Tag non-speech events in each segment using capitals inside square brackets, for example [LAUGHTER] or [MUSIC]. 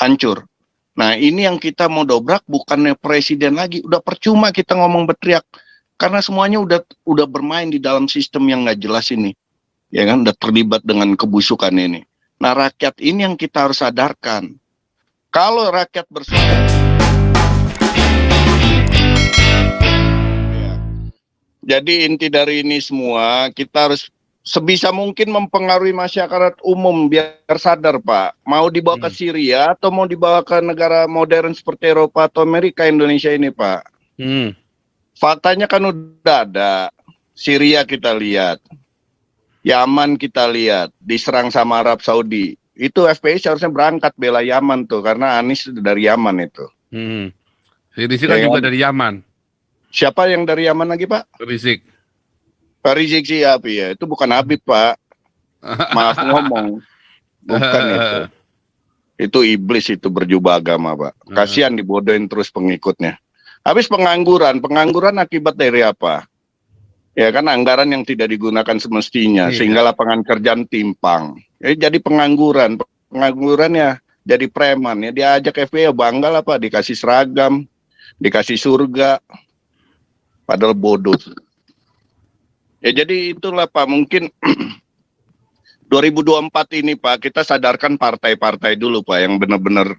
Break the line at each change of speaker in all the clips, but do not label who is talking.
hancur. Nah ini yang kita mau dobrak bukannya presiden lagi, udah percuma kita ngomong berteriak karena semuanya udah udah bermain di dalam sistem yang nggak jelas ini, ya kan, udah terlibat dengan kebusukan ini. Nah rakyat ini yang kita harus sadarkan. Kalau rakyat bersuara, ya. jadi inti dari ini semua kita harus sebisa mungkin mempengaruhi masyarakat umum biar sadar Pak. Mau dibawa ke hmm. Syria atau mau dibawa ke negara modern seperti Eropa atau Amerika Indonesia ini Pak. Hmm. Faktanya kan udah ada. Syria kita lihat. Yaman kita lihat diserang sama Arab Saudi. Itu FPI seharusnya berangkat bela Yaman tuh karena Anies dari Yaman itu. Hmm. Rizik kan juga dari Yaman. Siapa yang dari Yaman lagi Pak? Rizik. Pak Rizik Sihab ya, itu bukan Habib Pak. Maaf ngomong. Bukan [LAUGHS] itu. Itu iblis itu berjubah agama Pak. Hmm. Kasihan dibodohin terus pengikutnya. Habis pengangguran, pengangguran akibat dari apa? Ya kan anggaran yang tidak digunakan semestinya, iya. sehingga lapangan kerjaan timpang. Ya, jadi pengangguran, pengangguran ya jadi preman ya diajak FPI ya bangga lah Pak, dikasih seragam, dikasih surga, padahal bodoh. Ya jadi itulah Pak mungkin 2024 [CLEARS THROAT] ini Pak kita sadarkan partai-partai dulu Pak yang benar-benar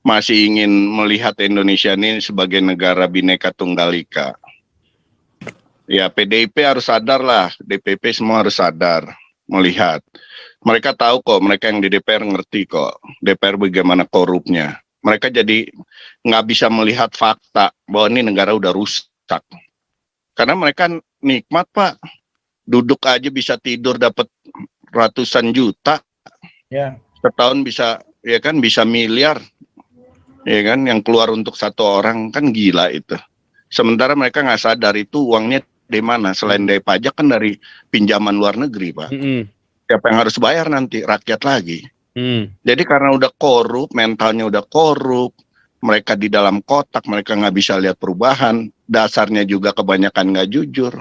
masih ingin melihat Indonesia ini sebagai negara bineka tunggal ika. Ya PDIP harus sadar lah, DPP semua harus sadar melihat. Mereka tahu kok, mereka yang di DPR ngerti kok DPR bagaimana korupnya. Mereka jadi nggak bisa melihat fakta bahwa ini negara udah rusak. Karena mereka nikmat pak duduk aja bisa tidur dapat ratusan juta ya. setahun bisa ya kan bisa miliar ya kan yang keluar untuk satu orang kan gila itu sementara mereka nggak sadar itu uangnya dari mana selain dari pajak kan dari pinjaman luar negeri pak mm -hmm. siapa yang harus bayar nanti rakyat lagi mm. jadi karena udah korup mentalnya udah korup mereka di dalam kotak mereka nggak bisa lihat perubahan dasarnya juga kebanyakan nggak jujur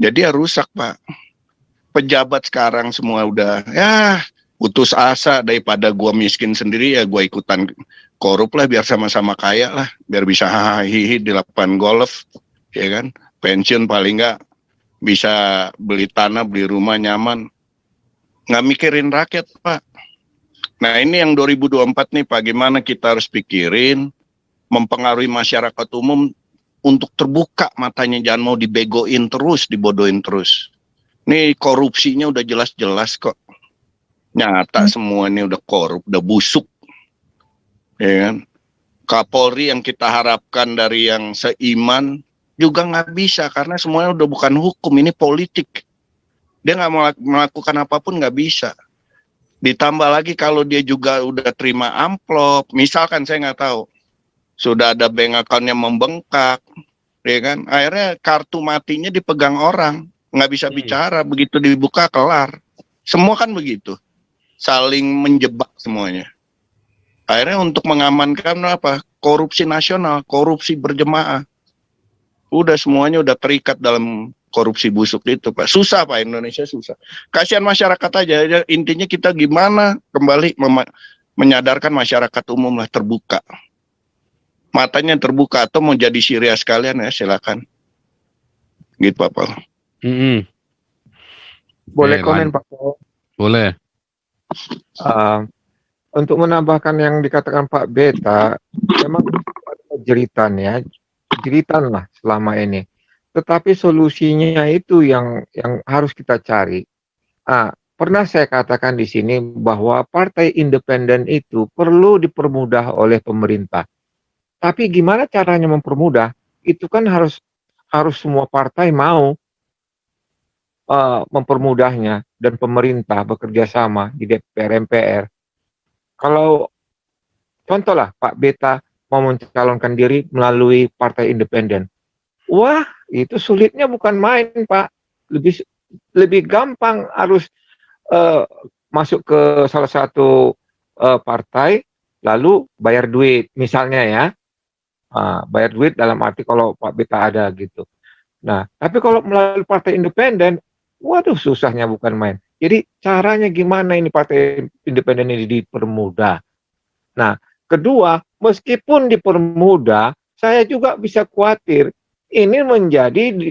jadi ya rusak pak pejabat sekarang semua udah ya putus asa daripada gua miskin sendiri ya gua ikutan korup lah biar sama-sama kaya lah biar bisa hahihi di lapangan golf ya kan pensiun paling enggak bisa beli tanah beli rumah nyaman nggak mikirin rakyat pak nah ini yang 2024 nih pak gimana kita harus pikirin mempengaruhi masyarakat umum untuk terbuka matanya jangan mau dibegoin terus, dibodohin terus. ini korupsinya udah jelas-jelas kok. Nyata hmm. semuanya udah korup, udah busuk. Ya kan? Kapolri yang kita harapkan dari yang seiman juga nggak bisa karena semuanya udah bukan hukum, ini politik. Dia nggak melakukan apapun nggak bisa. Ditambah lagi kalau dia juga udah terima amplop, misalkan saya nggak tahu, sudah ada bank account membengkak, ya kan? Akhirnya kartu matinya dipegang orang, nggak bisa hmm. bicara, begitu dibuka kelar. Semua kan begitu, saling menjebak semuanya. Akhirnya untuk mengamankan apa? Korupsi nasional, korupsi berjemaah. Udah semuanya udah terikat dalam korupsi busuk itu pak susah pak Indonesia susah kasihan masyarakat aja intinya kita gimana kembali menyadarkan masyarakat umum lah terbuka matanya terbuka atau mau jadi Syria sekalian ya silakan. Gitu Pak Paul.
Mm -hmm. Boleh komen Pak Paul? Boleh. Uh, untuk menambahkan yang dikatakan Pak Beta, memang jeritan ya, jeritan lah selama ini. Tetapi solusinya itu yang yang harus kita cari. uh, pernah saya katakan di sini bahwa partai independen itu perlu dipermudah oleh pemerintah. Tapi gimana caranya mempermudah? Itu kan harus harus semua partai mau uh, mempermudahnya dan pemerintah bekerja sama di DPR MPR. Kalau contohlah Pak Beta mau mencalonkan diri melalui partai independen. Wah, itu sulitnya bukan main, Pak. Lebih lebih gampang harus uh, masuk ke salah satu uh, partai lalu bayar duit misalnya ya Nah, bayar duit dalam arti kalau Pak Beta ada gitu. Nah, tapi kalau melalui partai independen, waduh susahnya bukan main. Jadi caranya gimana ini partai independen ini dipermudah. Nah, kedua, meskipun dipermudah, saya juga bisa khawatir ini menjadi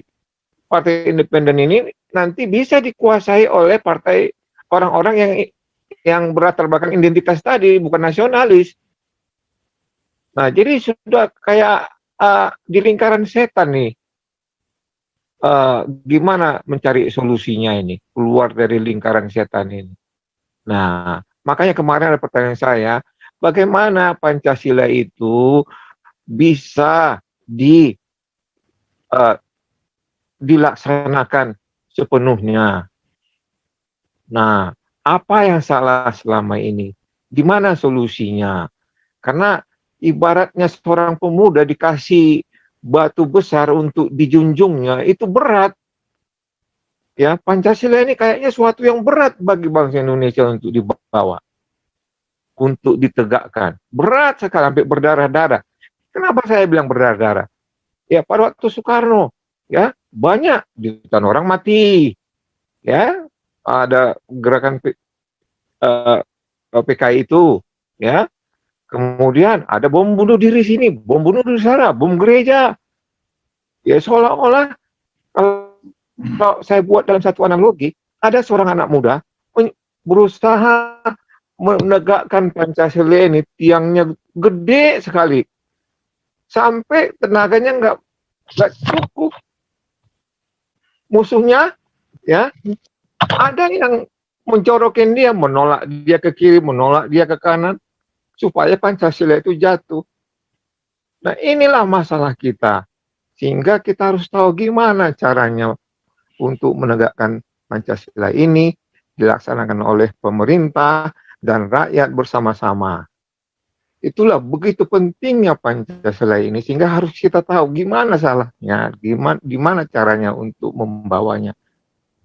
partai independen ini nanti bisa dikuasai oleh partai orang-orang yang yang berlatar belakang identitas tadi bukan nasionalis Nah, jadi sudah kayak uh, di lingkaran setan nih. Uh, gimana mencari solusinya ini, keluar dari lingkaran setan ini. Nah, makanya kemarin ada pertanyaan saya, bagaimana Pancasila itu bisa di uh, dilaksanakan sepenuhnya. Nah, apa yang salah selama ini? Di mana solusinya? Karena ibaratnya seorang pemuda dikasih batu besar untuk dijunjungnya itu berat. Ya, Pancasila ini kayaknya suatu yang berat bagi bangsa Indonesia untuk dibawa. Untuk ditegakkan. Berat sekali sampai berdarah-darah. Kenapa saya bilang berdarah-darah? Ya, pada waktu Soekarno, ya, banyak jutaan orang mati. Ya, ada gerakan uh, eh, PKI itu, ya. Kemudian ada bom bunuh diri sini, bom bunuh diri sana, bom gereja. Ya seolah-olah kalau saya buat dalam satu analogi, ada seorang anak muda berusaha menegakkan Pancasila ini tiangnya gede sekali sampai tenaganya nggak nggak cukup musuhnya ya ada yang mencorokin dia menolak dia ke kiri menolak dia ke kanan supaya Pancasila itu jatuh. Nah inilah masalah kita. Sehingga kita harus tahu gimana caranya untuk menegakkan Pancasila ini dilaksanakan oleh pemerintah dan rakyat bersama-sama. Itulah begitu pentingnya Pancasila ini sehingga harus kita tahu gimana salahnya, gimana gimana caranya untuk membawanya.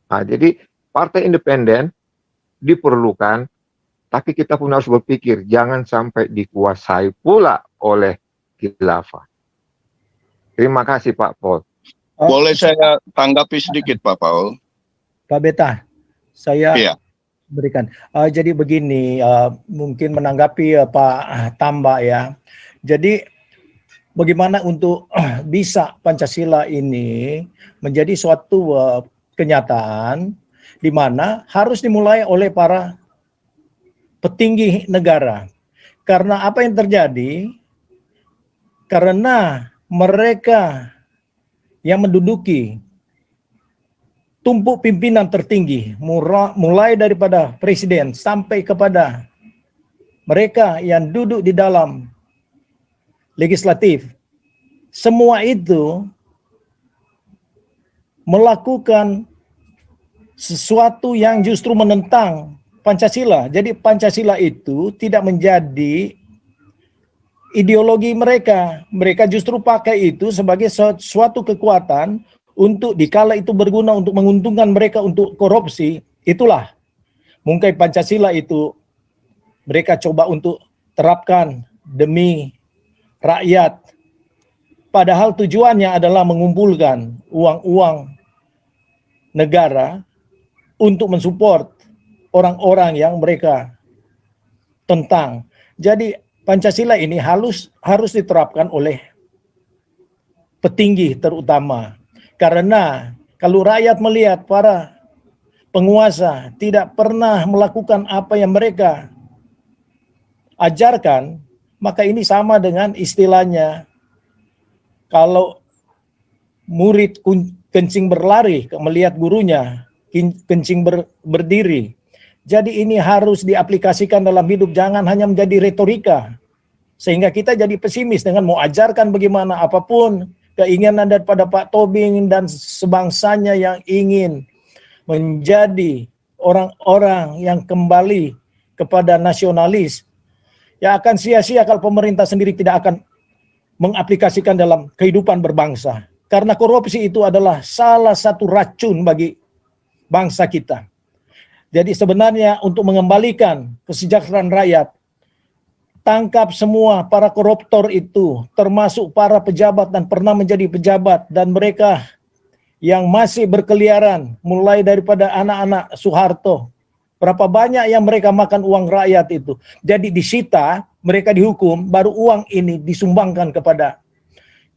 Nah, jadi partai independen diperlukan tapi kita pun harus berpikir, jangan sampai dikuasai pula oleh khilafah. Terima kasih Pak Paul. Oh. Boleh saya tanggapi
sedikit Pak
Paul? Pak
Beta, saya iya. berikan. Uh, jadi begini, uh, mungkin menanggapi uh, Pak Tamba ya. Jadi bagaimana untuk uh, [CLEARS THROAT] bisa Pancasila ini menjadi suatu uh, kenyataan di mana harus dimulai oleh para petinggi negara. Karena apa yang terjadi? Karena mereka yang menduduki tumpuk pimpinan tertinggi, mulai daripada presiden sampai kepada mereka yang duduk di dalam legislatif. Semua itu melakukan sesuatu yang justru menentang Pancasila. Jadi Pancasila itu tidak menjadi ideologi mereka. Mereka justru pakai itu sebagai suatu kekuatan untuk dikala itu berguna untuk menguntungkan mereka untuk korupsi. Itulah mungkin Pancasila itu mereka coba untuk terapkan demi rakyat. Padahal tujuannya adalah mengumpulkan uang-uang negara untuk mensupport orang-orang yang mereka tentang. Jadi Pancasila ini halus harus diterapkan oleh petinggi terutama karena kalau rakyat melihat para penguasa tidak pernah melakukan apa yang mereka ajarkan, maka ini sama dengan istilahnya kalau murid kencing berlari melihat gurunya kencing ber, berdiri jadi ini harus diaplikasikan dalam hidup, jangan hanya menjadi retorika. Sehingga kita jadi pesimis dengan mau ajarkan bagaimana apapun keinginan daripada Pak Tobing dan sebangsanya yang ingin menjadi orang-orang yang kembali kepada nasionalis ya akan sia-sia kalau pemerintah sendiri tidak akan mengaplikasikan dalam kehidupan berbangsa. Karena korupsi itu adalah salah satu racun bagi bangsa kita. Jadi sebenarnya untuk mengembalikan kesejahteraan rakyat, tangkap semua para koruptor itu, termasuk para pejabat dan pernah menjadi pejabat dan mereka yang masih berkeliaran, mulai daripada anak-anak Soeharto. Berapa banyak yang mereka makan uang rakyat itu. Jadi disita, mereka dihukum, baru uang ini disumbangkan kepada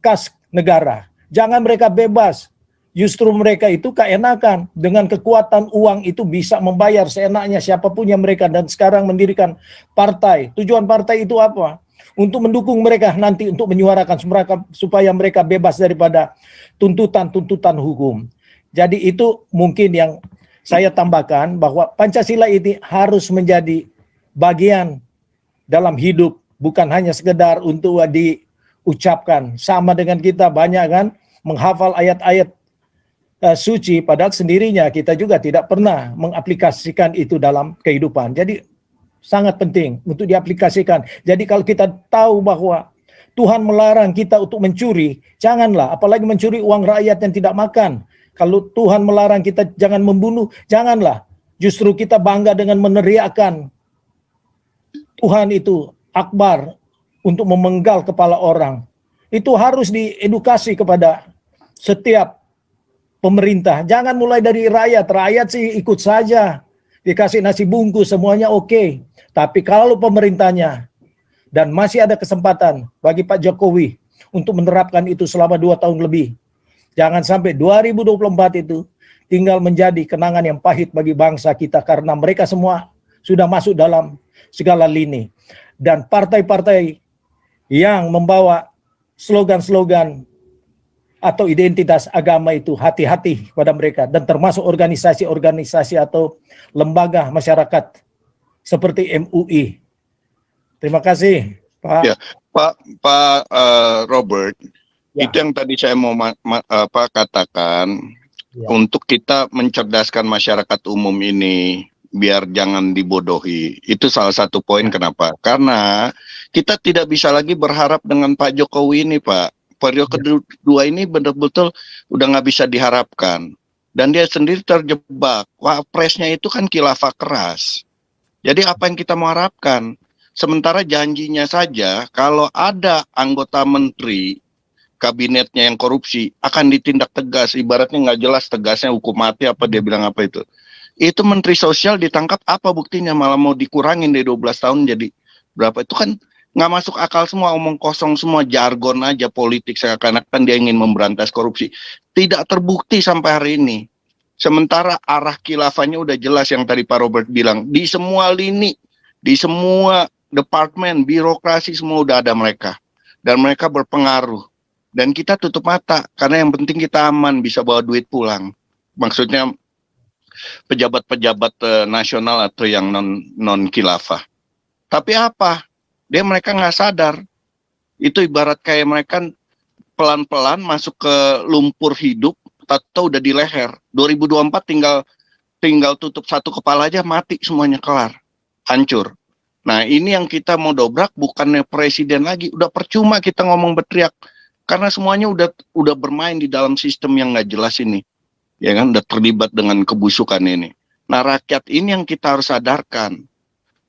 kas negara. Jangan mereka bebas Justru mereka itu keenakan dengan kekuatan uang itu bisa membayar seenaknya siapapun yang mereka dan sekarang mendirikan partai. Tujuan partai itu apa? Untuk mendukung mereka nanti untuk menyuarakan mereka supaya mereka bebas daripada tuntutan-tuntutan hukum. Jadi itu mungkin yang saya tambahkan bahwa Pancasila ini harus menjadi bagian dalam hidup bukan hanya sekedar untuk diucapkan sama dengan kita banyak kan menghafal ayat-ayat Eh, suci padahal sendirinya kita juga tidak pernah mengaplikasikan itu dalam kehidupan. Jadi sangat penting untuk diaplikasikan. Jadi kalau kita tahu bahwa Tuhan melarang kita untuk mencuri, janganlah apalagi mencuri uang rakyat yang tidak makan. Kalau Tuhan melarang kita jangan membunuh, janganlah. Justru kita bangga dengan meneriakkan Tuhan itu akbar untuk memenggal kepala orang. Itu harus diedukasi kepada setiap pemerintah. Jangan mulai dari rakyat. Rakyat sih ikut saja. Dikasih nasi bungkus semuanya oke. Okay. Tapi kalau pemerintahnya dan masih ada kesempatan bagi Pak Jokowi untuk menerapkan itu selama dua tahun lebih. Jangan sampai 2024 itu tinggal menjadi kenangan yang pahit bagi bangsa kita karena mereka semua sudah masuk dalam segala lini. Dan partai-partai yang membawa slogan-slogan atau identitas agama itu hati-hati pada mereka dan termasuk organisasi-organisasi atau lembaga masyarakat seperti MUI. Terima kasih, Pak. Ya,
Pak Pak uh, Robert, ya. itu yang tadi saya mau ma apa katakan ya. untuk kita mencerdaskan masyarakat umum ini biar jangan dibodohi. Itu salah satu poin ya. kenapa? Karena kita tidak bisa lagi berharap dengan Pak Jokowi ini, Pak periode iya. kedua ini benar-benar udah nggak bisa diharapkan dan dia sendiri terjebak wapresnya itu kan kilafah keras jadi apa yang kita mau harapkan sementara janjinya saja kalau ada anggota menteri kabinetnya yang korupsi akan ditindak tegas ibaratnya nggak jelas tegasnya hukum mati apa dia bilang apa itu itu menteri sosial ditangkap apa buktinya malah mau dikurangin dari 12 tahun jadi berapa itu kan nggak masuk akal semua omong kosong semua jargon aja politik seakan-akan dia ingin memberantas korupsi tidak terbukti sampai hari ini sementara arah kilafannya udah jelas yang tadi Pak Robert bilang di semua lini di semua departemen birokrasi semua udah ada mereka dan mereka berpengaruh dan kita tutup mata karena yang penting kita aman bisa bawa duit pulang maksudnya pejabat-pejabat eh, nasional atau yang non non kilafah tapi apa dia mereka nggak sadar itu ibarat kayak mereka pelan-pelan masuk ke lumpur hidup atau udah di leher 2024 tinggal tinggal tutup satu kepala aja mati semuanya kelar hancur nah ini yang kita mau dobrak bukannya presiden lagi udah percuma kita ngomong berteriak karena semuanya udah udah bermain di dalam sistem yang nggak jelas ini ya kan udah terlibat dengan kebusukan ini nah rakyat ini yang kita harus sadarkan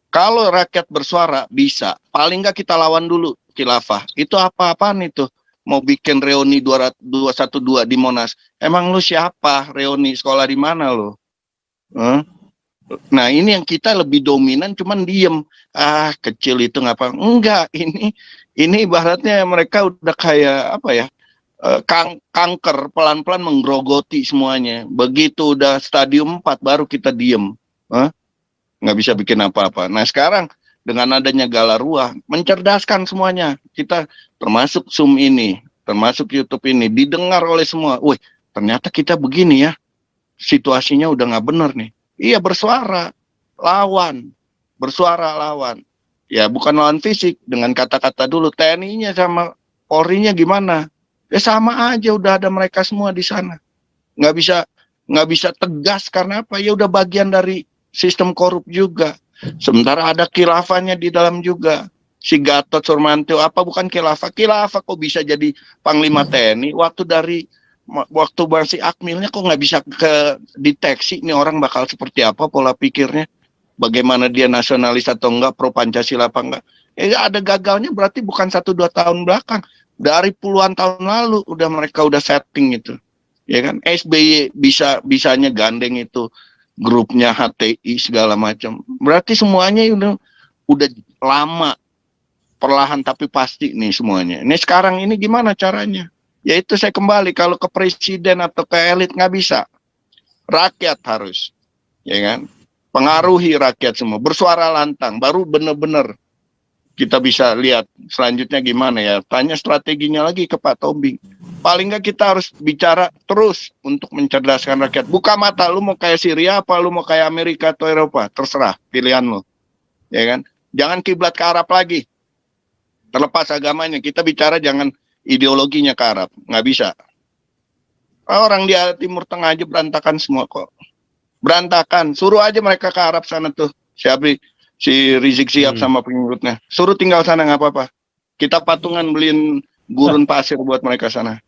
kalau rakyat bersuara bisa, paling nggak kita lawan dulu khilafah. Itu apa-apaan itu? Mau bikin reuni 212 di Monas. Emang lu siapa? Reuni sekolah di mana lo? Hmm? Nah ini yang kita lebih dominan cuman diem. Ah kecil itu ngapa? Enggak ini ini ibaratnya mereka udah kayak apa ya? Eh, kang kanker pelan-pelan menggerogoti semuanya. Begitu udah stadium 4 baru kita diem. Huh? nggak bisa bikin apa-apa. Nah sekarang dengan adanya galarua, mencerdaskan semuanya. Kita termasuk Zoom ini, termasuk YouTube ini didengar oleh semua. Wih, ternyata kita begini ya. Situasinya udah nggak bener nih. Iya bersuara, lawan, bersuara lawan. Ya bukan lawan fisik dengan kata-kata dulu TNI-nya sama Polri-nya gimana? Ya sama aja udah ada mereka semua di sana. Nggak bisa nggak bisa tegas karena apa? Ya udah bagian dari sistem korup juga. Sementara ada kilafahnya di dalam juga. Si Gatot Surmantio apa bukan kilafah? Kilafah kok bisa jadi panglima TNI waktu dari waktu bang Akmilnya kok nggak bisa ke deteksi ini orang bakal seperti apa pola pikirnya? Bagaimana dia nasionalis atau enggak, pro Pancasila apa enggak? Ya, ya ada gagalnya berarti bukan satu dua tahun belakang. Dari puluhan tahun lalu udah mereka udah setting itu. Ya kan? SBY bisa bisanya gandeng itu grupnya HTI segala macam. Berarti semuanya udah udah lama perlahan tapi pasti nih semuanya. Ini sekarang ini gimana caranya? Yaitu saya kembali kalau ke presiden atau ke elit nggak bisa. Rakyat harus, ya kan? Pengaruhi rakyat semua, bersuara lantang, baru bener-bener kita bisa lihat selanjutnya gimana ya. Tanya strateginya lagi ke Pak Tobing. Paling nggak kita harus bicara terus untuk mencerdaskan rakyat. Buka mata, lu mau kayak Syria apa lu mau kayak Amerika atau Eropa, terserah pilihan lu. Ya kan? Jangan kiblat ke Arab lagi. Terlepas agamanya, kita bicara jangan ideologinya ke Arab, nggak bisa. Ah, orang di Timur Tengah aja berantakan semua kok. Berantakan, suruh aja mereka ke Arab sana tuh. Siapa si Rizik Siap hmm. sama pengikutnya. Suruh tinggal sana nggak apa-apa. Kita patungan beliin gurun pasir buat mereka sana.